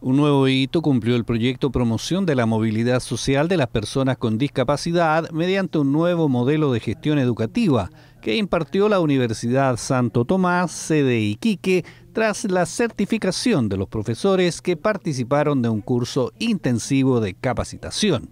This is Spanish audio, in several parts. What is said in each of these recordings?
Un nuevo hito cumplió el proyecto Promoción de la Movilidad Social de las Personas con Discapacidad mediante un nuevo modelo de gestión educativa que impartió la Universidad Santo Tomás, sede Iquique, tras la certificación de los profesores que participaron de un curso intensivo de capacitación.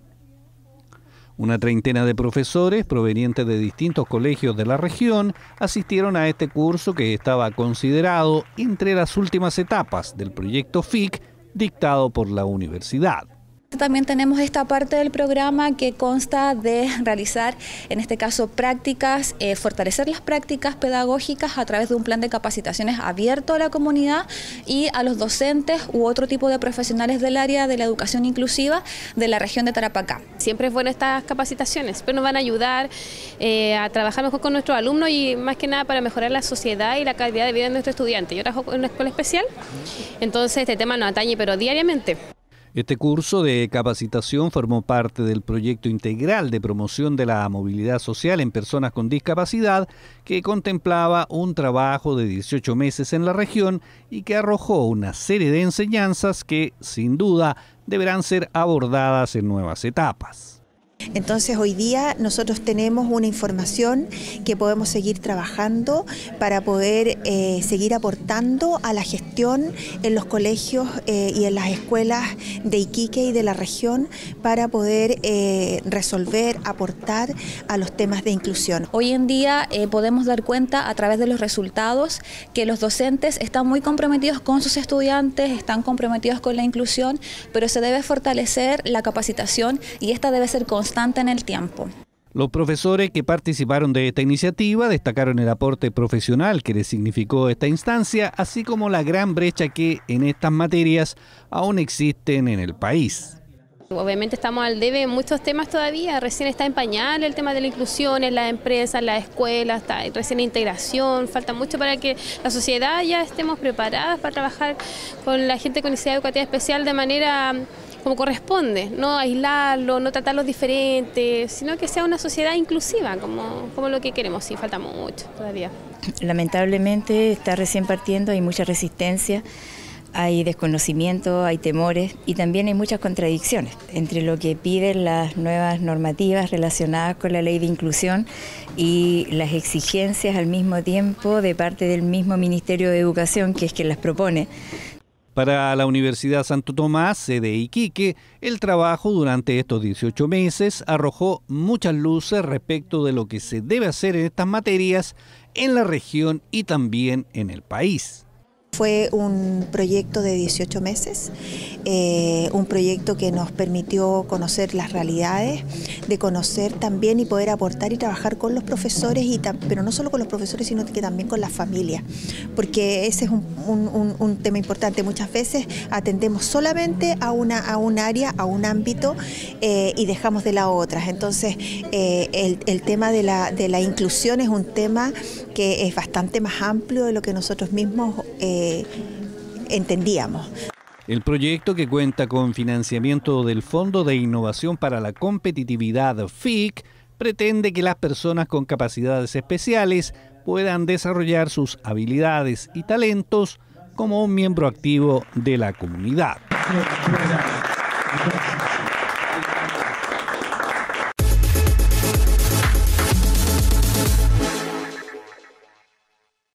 Una treintena de profesores provenientes de distintos colegios de la región asistieron a este curso que estaba considerado entre las últimas etapas del proyecto FIC dictado por la universidad. También tenemos esta parte del programa que consta de realizar, en este caso, prácticas, eh, fortalecer las prácticas pedagógicas a través de un plan de capacitaciones abierto a la comunidad y a los docentes u otro tipo de profesionales del área de la educación inclusiva de la región de Tarapacá. Siempre es bueno estas capacitaciones, pero pues nos van a ayudar eh, a trabajar mejor con nuestros alumnos y más que nada para mejorar la sociedad y la calidad de vida de nuestros estudiantes. Yo trabajo en una escuela especial, entonces este tema nos atañe, pero diariamente. Este curso de capacitación formó parte del proyecto integral de promoción de la movilidad social en personas con discapacidad que contemplaba un trabajo de 18 meses en la región y que arrojó una serie de enseñanzas que, sin duda, deberán ser abordadas en nuevas etapas. Entonces hoy día nosotros tenemos una información que podemos seguir trabajando para poder eh, seguir aportando a la gestión en los colegios eh, y en las escuelas de Iquique y de la región para poder eh, resolver, aportar a los temas de inclusión. Hoy en día podemos dar cuenta a través de los resultados que los docentes están muy comprometidos con sus estudiantes, están comprometidos con la inclusión, pero se debe fortalecer la capacitación y esta debe ser constante en el tiempo. Los profesores que participaron de esta iniciativa destacaron el aporte profesional que les significó esta instancia, así como la gran brecha que en estas materias aún existen en el país. Obviamente estamos al debe en muchos temas todavía, recién está en pañal el tema de la inclusión en las empresas, en las escuelas, recién integración, falta mucho para que la sociedad ya estemos preparadas para trabajar con la gente con necesidad educativa especial de manera como corresponde, no aislarlo, no tratarlos diferentes, sino que sea una sociedad inclusiva, como, como lo que queremos, sí, falta mucho todavía. Lamentablemente está recién partiendo, hay mucha resistencia hay desconocimiento, hay temores y también hay muchas contradicciones entre lo que piden las nuevas normativas relacionadas con la ley de inclusión y las exigencias al mismo tiempo de parte del mismo Ministerio de Educación, que es quien las propone, para la Universidad Santo Tomás, sede Iquique, el trabajo durante estos 18 meses arrojó muchas luces respecto de lo que se debe hacer en estas materias en la región y también en el país. Fue un proyecto de 18 meses, eh, un proyecto que nos permitió conocer las realidades, de conocer también y poder aportar y trabajar con los profesores, y pero no solo con los profesores, sino que también con las familias, porque ese es un, tema importante. Muchas veces atendemos solamente a, una, a un área, a un ámbito, eh, y dejamos de la otra. Entonces, eh, el, tema de la, inclusión es un tema que es bastante más amplio de lo que nosotros mismos entendíamos. El proyecto que cuenta con financiamiento del Fondo de Innovación para la Competitividad FIC pretende que las personas con capacidades especiales puedan desarrollar sus habilidades y talentos como un miembro activo de la comunidad.